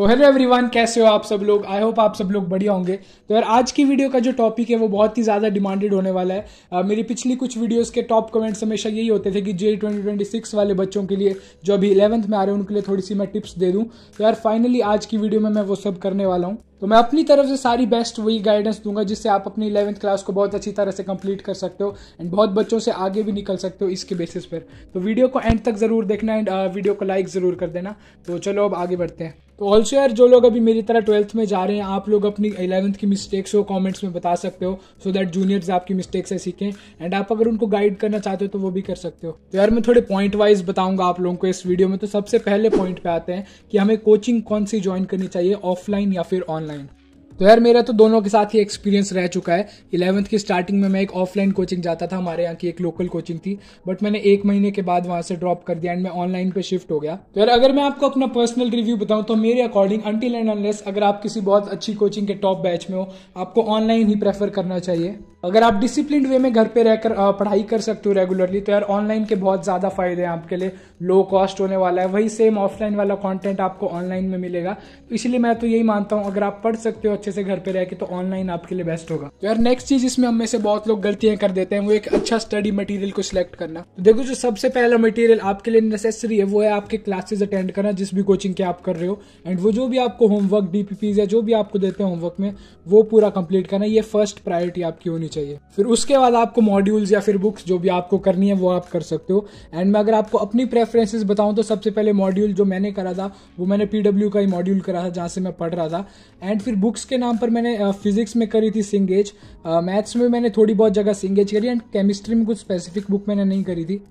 तो hello everyone कैसे हो आप सब लोग आई होप आप सब लोग बढ़िया होंगे तो यार आज की वीडियो का जो टॉपिक है वो बहुत ही ज़्यादा डिमांडेड होने वाला है uh, मेरी पिछली कुछ वीडियोस के टॉप कमेंट्स हमेशा यही होते थे कि जे ट्वेंटी वाले बच्चों के लिए जो अभी इलेवंथ में आ रहे हैं उनके लिए थोड़ी सी मैं टिप्स दे दूँ तो यार फाइनली आज की वीडियो में मैं वो सब करने वाला हूँ तो मैं अपनी तरफ से सारी बेस्ट वही गाइडेंस दूंगा जिससे आप अपनी इलेवंथ क्लास को बहुत अच्छी तरह से कंप्लीट कर सकते हो एंड बहुत बच्चों से आगे भी निकल सकते हो इसके बेसिस पर तो वीडियो को एंड तक ज़रूर देखना एंड वीडियो को लाइक ज़रूर कर देना तो चलो अब आगे बढ़ते हैं तो ऑल्सो यार जो लोग अभी मेरी तरह ट्वेल्थ में जा रहे हैं आप लोग अपनी इलेवंथ की मिस्टेक्स हो कमेंट्स में बता सकते हो सो दैट जूनियर्स आपकी मिस्टेक्स से सीखें एंड आप अगर उनको गाइड करना चाहते हो तो वो भी कर सकते हो तो यार मैं थोड़े पॉइंट वाइज बताऊंगा आप लोगों को इस वीडियो में तो सबसे पहले पॉइंट पे आते हैं कि हमें कोचिंग कौन सी ज्वाइन करनी चाहिए ऑफलाइन या फिर ऑनलाइन तो यार मेरा तो दोनों के साथ ही एक्सपीरियंस रह चुका है इलेवंथ की स्टार्टिंग में मैं एक ऑफलाइन कोचिंग जाता था हमारे यहाँ की एक लोकल कोचिंग थी बट मैंने एक महीने के बाद वहाँ से ड्रॉप कर दिया एंड मैं ऑनलाइन पे शिफ्ट हो गया तो यार अगर मैं आपको अपना पर्सनल रिव्यू बताऊँ तो मेरे अकॉर्डिंग अनटिल एंड अनलेस अगर आप किसी बहुत अच्छी कोचिंग के टॉप बैच में हो आपको ऑनलाइन ही प्रेफर करना चाहिए अगर आप डिसिप्लिन वे में घर पे रहकर पढ़ाई कर सकते हो रेगुलरली तो यार ऑनलाइन के बहुत ज़्यादा फायदे हैं आपके लिए लो कॉस्ट होने वाला है वही सेम ऑफलाइन वाला कंटेंट आपको ऑनलाइन में मिलेगा तो इसलिए मैं तो यही मानता हूँ अगर आप पढ़ सकते हो अच्छे से घर पे रह के तो ऑनलाइन आपके लिए बेस्ट होगा तो यार नेक्स्ट चीज इसमें हम में से बहुत लोग गलतियां कर देते हैं वो एक अच्छा स्टडी मटीरियल को सिलेक्ट करना तो देखो जो सबसे पहला मटीरियल आपके लिए नेसेसरी है वो है आपके क्लासेज अटेंड करना जिस भी कोचिंग के आप कर रहे हो एंड वो जो भी आपको होमवर्क डीपीपीज या जो भी आपको देते हैं होमवर्क में वो पूरा कंप्लीट करना ये फर्स्ट प्रायोरिटी आपकी होनी चाहिए फिर उसके बाद आपको मॉड्यूल्स या फिर बुक्स जो भी आपको करनी है वो आप कर सकते हो एंड मैं अगर आपको अपनी प्रेफरेंसेस बताऊं तो सबसे पहले मॉड्यूल जो मैंने करा था वो मैंने पीडब्ल्यू का ही मॉड्यूल करा था जहाँ से मैं पढ़ रहा था एंड फिर बुक्स के नाम पर मैंने फिजिक्स में करी थी सिंगेज मैथ्स में मैंने थोड़ी बहुत जगह सिंगेज करी एंड केमिस्ट्री में कुछ स्पेसिफिक बुक मैंने नहीं करी थी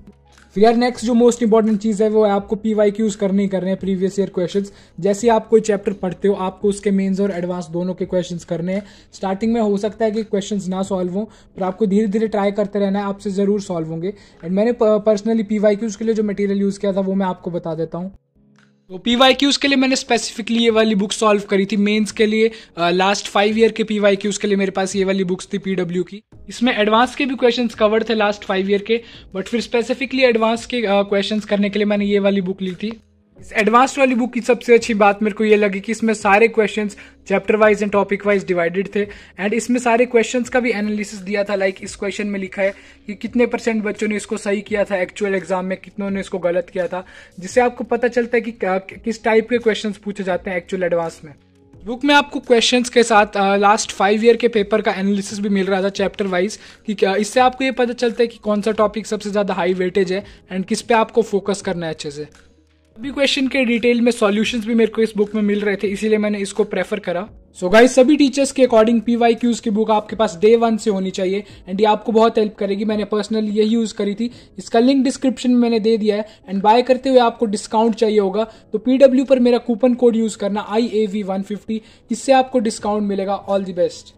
फिर यार नेक्स्ट जो मोस्ट इंपॉर्टेंट चीज़ है वो है आपको पीवाई क्यूज करने कर रहे हैं प्रीवियस ईयर क्वेश्चन जैसे आप कोई चैप्टर पढ़ते हो आपको उसके मेन्स और एडवांस दोनों के क्वेश्चन करने हैं स्टार्टिंग में हो सकता है कि क्वेश्चन ना सॉल्व हो पर आपको धीरे धीरे ट्राई करते रहना है आपसे ज़रूर सॉल्व होंगे एंड मैंने पर्सनली पीवाई क्यूज के लिए जो मटेरियल यूज़ किया था वो मैं आपको बता देता हूँ तो पी वाई क्यूज़ के लिए मैंने स्पेसिफिकली ये वाली बुक सॉल्व करी थी मेंस के लिए लास्ट फाइव ईयर के पी वाई क्यूज़ के लिए मेरे पास ये वाली बुक्स थी पी की इसमें एडवांस के भी क्वेश्चन कवर थे लास्ट फाइव ईयर के बट फिर स्पेसिफिकली एडवांस के क्वेश्चन uh, करने के लिए मैंने ये वाली बुक ली थी इस एडवांस वाली बुक की सबसे अच्छी बात मेरे को ये लगी कि इसमें सारे questions chapter wise and topic wise divided थे एंड इसमें सारे क्वेश्चंस का भी एनालिसिस दिया था लाइक like इस क्वेश्चन में लिखा है कि कितने परसेंट बच्चों ने इसको सही किया था एक्चुअल एग्जाम में कितनों ने इसको गलत किया था जिससे आपको पता चलता है कि किस टाइप के क्वेश्चन पूछे जाते हैं एक्चुअल एडवांस में बुक में आपको क्वेश्चंस के साथ लास्ट फाइव ईयर के पेपर का एनालिसिस भी मिल रहा था चैप्टर वाइज कि क्या इससे आपको ये पता चलता है कि कौन सा टॉपिक सबसे ज़्यादा हाई वेटेज है एंड किस पे आपको फोकस करना है अच्छे से सभी क्वेश्चन के डिटेल में सॉल्यूशंस भी मेरे को इस बुक में मिल रहे थे इसीलिए मैंने इसको प्रेफर करा सो so गाइस सभी टीचर्स के अकॉर्डिंग पी वाई क्यूज की बुक आपके पास डे वन से होनी चाहिए एंड ये आपको बहुत हेल्प करेगी मैंने पर्सनली यही यूज करी थी इसका लिंक डिस्क्रिप्शन में मैंने दे दिया है एंड बाय करते हुए आपको डिस्काउंट चाहिए होगा तो पीडब्ल्यू पर मेरा कूपन कोड यूज करना I A V one fifty इससे आपको डिस्काउंट मिलेगा ऑल दी बेस्ट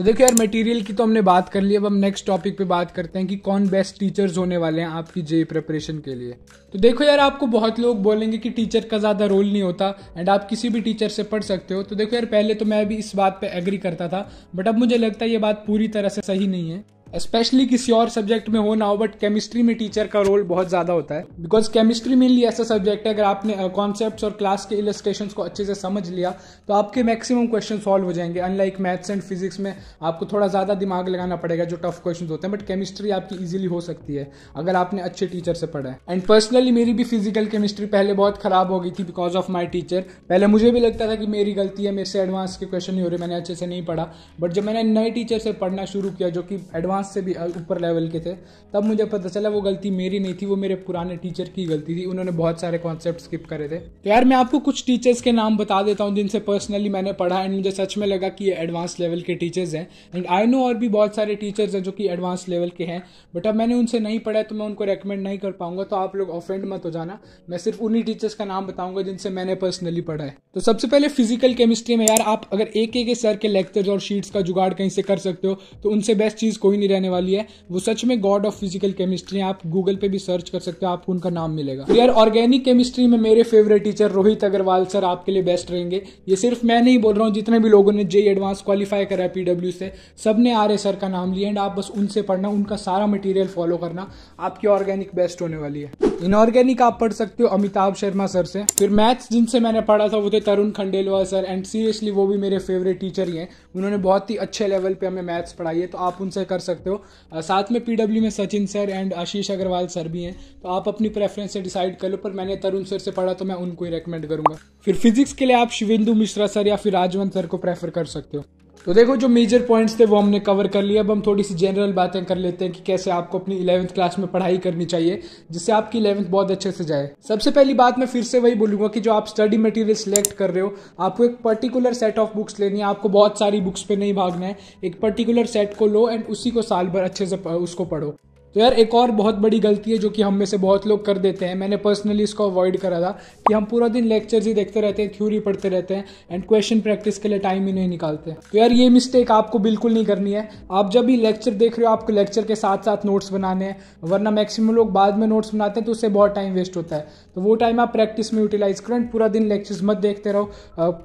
तो देखो यार मटेरियल की तो हमने बात कर ली अब हम नेक्स्ट टॉपिक पे बात करते हैं कि कौन बेस्ट टीचर्स होने वाले हैं आपकी जे प्रिपरेशन के लिए तो देखो यार आपको बहुत लोग बोलेंगे कि टीचर का ज़्यादा रोल नहीं होता एंड आप किसी भी टीचर से पढ़ सकते हो तो देखो यार पहले तो मैं भी इस बात पर एग्री करता था बट अब मुझे लगता है ये बात पूरी तरह से सही नहीं है स्पेशली किसी और सब्जेक्ट में हो ना हो बट केमिस्ट्री में टीचर का रोल बहुत ज़्यादा होता है बिकॉज केमिस्ट्री मेनली ऐसा सब्जेक्ट है अगर आपने कॉन्सेप्ट्स और क्लास के इलस्ट्रेशन को अच्छे से समझ लिया तो आपके मैक्सिमम क्वेश्चन सॉल्व हो जाएंगे अनलाइक मैथ्स एंड फिजिक्स में आपको थोड़ा ज़्यादा दिमाग लगाना पड़ेगा जो टफ क्वेश्चन होते हैं बट केमिस्ट्री आपकी ईजिली हो सकती है अगर आपने अच्छे टीचर से पढ़ा है एंड पर्सनली मेरी भी फिजिकल केमिस्ट्री पहले बहुत ख़राब हो गई थी बिकॉज ऑफ माई टीचर पहले मुझे भी लगता था कि मेरी गलती है मेरे से एडवांस के क्वेश्चन नहीं हो रहे मैंने अच्छे से नहीं पढ़ा बट जब मैंने नए टीचर से पढ़ना शुरू किया जो कि एडवांस पाँच से भी ऊपर लेवल के थे तब मुझे पता चला वो गलती मेरी नहीं थी वो मेरे पुराने टीचर की गलती थी उन्होंने बहुत सारे कॉन्सेप्ट स्किप करे थे तो यार मैं आपको कुछ टीचर्स के नाम बता देता हूँ जिनसे पर्सनली मैंने पढ़ा एंड मुझे सच में लगा कि ये एडवांस लेवल के टीचर्स हैं एंड आई नो और भी बहुत सारे टीचर्स हैं जो कि एडवांस लेवल के हैं बट अब मैंने उनसे नहीं पढ़ा तो मैं उनको रेकमेंड नहीं कर पाऊंगा तो आप लोग ऑफेंड मत हो जाना मैं सिर्फ उन्हीं टीचर्स का नाम बताऊंगा जिनसे मैंने पर्सनली पढ़ा है तो सबसे पहले फिजिकल केमिस्ट्री में यार आप अगर एक एक सर के लेक्चर्स और शीट्स का जुगाड़ कहीं से कर सकते हो तो उनसे बेस्ट चीज़ कोई नहीं रहने वाली है वो सच में गॉड ऑफ फिजिकल केमिस्ट्री है आप गूगल पे भी सर्च कर सकते हो आपको उनका नाम मिलेगा तो यार ऑर्गेनिक केमिस्ट्री में मेरे favourite teacher Rohit Agrawal sir आपके लिए बेस्ट रहेंगे ये सिर्फ मैं नहीं बोल रहा हूँ जितने भी लोगों ने जे एडवांस क्वालिफाई करा है पीडब्ल्यू से सब ने आर सर का नाम लिया एंड आप बस उनसे पढ़ना उनका सारा मटेरियल फॉलो करना आपकी ऑर्गेनिक बेस्ट होने वाली है इनऑर्गेनिक आप पढ़ सकते हो अमिताभ शर्मा सर से फिर मैथ्स जिनसे मैंने पढ़ा था वो थे Tarun Khandelwal sir and seriously वो भी मेरे फेवरेट टीचर ही हैं उन्होंने बहुत ही अच्छे लेवल पे हमें मैथ्स पढ़ाई है तो आप उनसे कर सकते हो साथ में पीडब्ल्यू में Sachin sir and Ashish Agrawal sir भी हैं तो आप अपनी प्रेफरेंस से डिसाइड कर लो पर मैंने तरुण सर से पढ़ा तो मैं उनको ही रिकमेंड करूंगा फिर फिजिक्स के लिए आप शिवेंदु मिश्रा सर या फिर राजवंत सर को प्रेफर कर सकते हो तो देखो जो मेजर पॉइंट्स थे वो हमने कवर कर लिया अब हम थोड़ी सी जनरल बातें कर लेते हैं कि कैसे आपको अपनी इलेवंथ क्लास में पढ़ाई करनी चाहिए जिससे आपकी इलेवंथ बहुत अच्छे से जाए सबसे पहली बात मैं फिर से वही बोलूंगा कि जो आप स्टडी मटेरियल सिलेक्ट कर रहे हो आपको एक पर्टिकुलर सेट ऑफ बुक्स लेनी है आपको बहुत सारी बुक्स पे नहीं भागना है एक पर्टिकुलर सेट को लो एंड उसी को साल भर अच्छे से उसको पढ़ो तो यार एक और बहुत बड़ी गलती है जो कि हम में से बहुत लोग कर देते हैं मैंने पर्सनली इसको अवॉइड करा था कि हम पूरा दिन लेक्चर्स ही देखते रहते हैं थ्योरी पढ़ते रहते हैं एंड क्वेश्चन प्रैक्टिस के लिए टाइम ही नहीं निकालते तो यार ये मिस्टेक आपको बिल्कुल नहीं करनी है आप जब भी लेक्चर देख रहे हो आपको लेक्चर के साथ साथ नोट्स बनाने हैं वरना मैक्सिमम लोग बाद में नोट्स बनाते हैं तो उससे बहुत टाइम वेस्ट होता है तो वो टाइम आप प्रैक्टिस में यूटिलाइज करो एंड पूरा दिन लेक्चर्स मत देखते रहो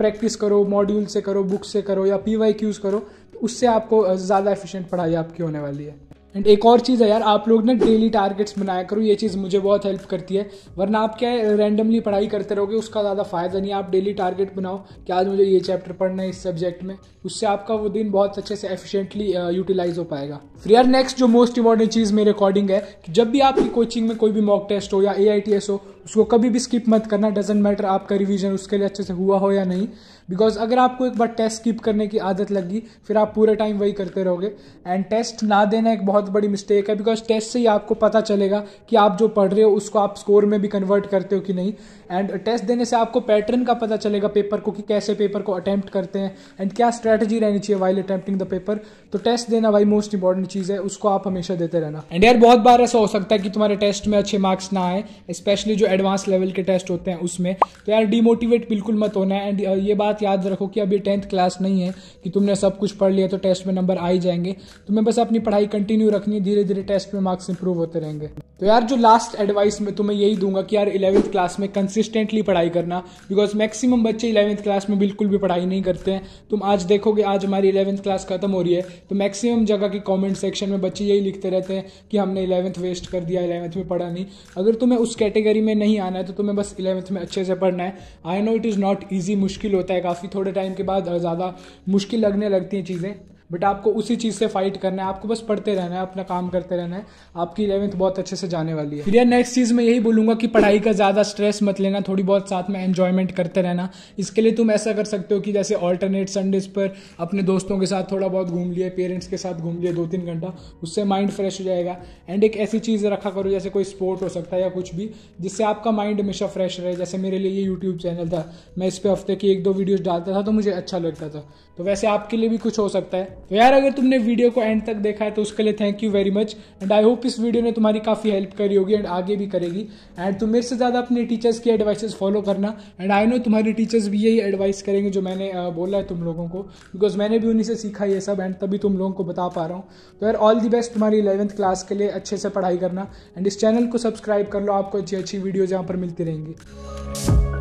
प्रैक्टिस करो मॉड्यूल से करो बुक से करो या पी करो तो उससे आपको ज़्यादा एफिशिएंट पढ़ाई आपकी होने वाली है एंड एक और चीज़ है यार आप लोग ना डेली टारगेट्स बनाया करो ये चीज़ मुझे बहुत हेल्प करती है वरना आप क्या है रैंडमली पढ़ाई करते रहोगे उसका ज़्यादा फ़ायदा नहीं आप डेली टारगेट बनाओ कि आज मुझे ये चैप्टर पढ़ना है इस सब्जेक्ट में उससे आपका वो दिन बहुत अच्छे से एफिशिएंटली यूटिलाइज uh, हो पाएगा फिर यार नेक्स्ट जो मोस्ट इंपॉर्टेंट चीज़ मेरे अकॉर्डिंग है कि जब भी आपकी कोचिंग में कोई भी मॉक टेस्ट हो या ए हो उसको कभी भी स्किप मत करना डजेंट मैटर आपका रिवीजन उसके लिए अच्छे से हुआ हो या नहीं बिकॉज अगर आपको एक बार टेस्ट स्किप करने की आदत लगी फिर आप पूरे टाइम वही करते रहोगे एंड टेस्ट ना देना एक बहुत बड़ी मिस्टेक है बिकॉज टेस्ट से ही आपको पता चलेगा कि आप जो पढ़ रहे हो उसको आप स्कोर में भी कन्वर्ट करते हो कि नहीं एंड टेस्ट देने से आपको पैटर्न का पता चलेगा पेपर को कि कैसे पेपर को अटैम्प्ट करते हैं एंड क्या स्ट्रैटेजी रहनी चाहिए वाइल अटैम्प्टिंग द पेपर तो टेस्ट देना भाई मोस्ट इंपॉर्टेंट चीज़ है उसको आप हमेशा देते रहना एंड यार बहुत बार ऐसा हो सकता है कि तुम्हारे टेस्ट में अच्छे मार्क्स ना आए स्पेशली जो एडवांस लेवल के टेस्ट होते हैं उसमें तो यार डिमोटिवेट बिल्कुल मत होना है एंड ये बात याद रखो कि अभी टेंथ क्लास नहीं है कि तुमने सब कुछ पढ़ लिया तो टेस्ट में नंबर आ ही जाएंगे तुम्हें तो बस अपनी पढ़ाई कंटिन्यू रखनी है धीरे धीरे टेस्ट में मार्क्स इंप्रूव होते रहेंगे तो यार जो लास्ट एडवाइस मैं तुम्हें यही दूंगा कि यार इलेवंथ क्लास में कंसिस्टेंटली पढ़ाई करना बिकॉज मैक्सिमम बच्चे इलेवंथ क्लास में बिल्कुल भी पढ़ाई नहीं करते हैं तुम आज देखोगे आज हमारी इलेवंथ क्लास खत्म हो रही है तो मैक्सिमम जगह के कमेंट सेक्शन में बच्चे यही लिखते रहते हैं कि हमने इलेवंथ वेस्ट कर दिया इलेवंथ में पढ़ा नहीं अगर तुम्हें उस कैटेगरी में नहीं आना है तो तुम्हें बस इलेवंथ में अच्छे से पढ़ना है I know it is not easy मुश्किल होता है काफ़ी थोड़े टाइम के बाद ज़्यादा मुश्किल लगने लगती हैं चीज़ें बट आपको उसी चीज़ से फाइट करना है आपको बस पढ़ते रहना है अपना काम करते रहना है आपकी इलेवंथ बहुत अच्छे से जाने वाली है फिर यार नेक्स्ट चीज़ मैं यही बोलूंगा कि पढ़ाई का ज़्यादा स्ट्रेस मत लेना थोड़ी बहुत साथ में एंजॉयमेंट करते रहना इसके लिए तुम ऐसा कर सकते हो कि जैसे ऑल्टरनेट संडेज पर अपने दोस्तों के साथ थोड़ा बहुत घूम लिए पेरेंट्स के साथ घूम लिए दो तीन घंटा उससे माइंड फ्रेश हो जाएगा एंड एक ऐसी चीज़ रखा करो जैसे कोई स्पोर्ट हो सकता है या कुछ भी जिससे आपका माइंड हमेशा फ्रेश रहे जैसे मेरे लिए ये यूट्यूब चैनल था मैं इस पर हफ्ते की एक दो वीडियोज़ डालता था तो मुझे अच्छा लगता था तो वैसे आपके लिए भी कुछ हो सकता है तो यार अगर तुमने वीडियो को एंड तक देखा है तो उसके लिए thank you very much and I hope इस वीडियो ने तुम्हारी काफ़ी हेल्प करी होगी एंड आगे भी करेगी एंड तुम मेरे से ज़्यादा अपने टीचर्स की एडवाइसेस फॉलो करना एंड आई नो तुम्हारे टीचर्स भी यही एडवाइस करेंगे जो मैंने बोला है तुम लोगों को बिकॉज मैंने भी उन्हीं से सीखा ये सब एंड तभी तुम लोगों को बता पा रहा हूँ तो यार ऑल दी बेस्ट तुम्हारी इलेवंथ क्लास के लिए अच्छे से पढ़ाई करना एंड इस चैनल को सब्सक्राइब कर लो आपको अच्छी अच्छी वीडियोज यहाँ पर मिलती रहेंगी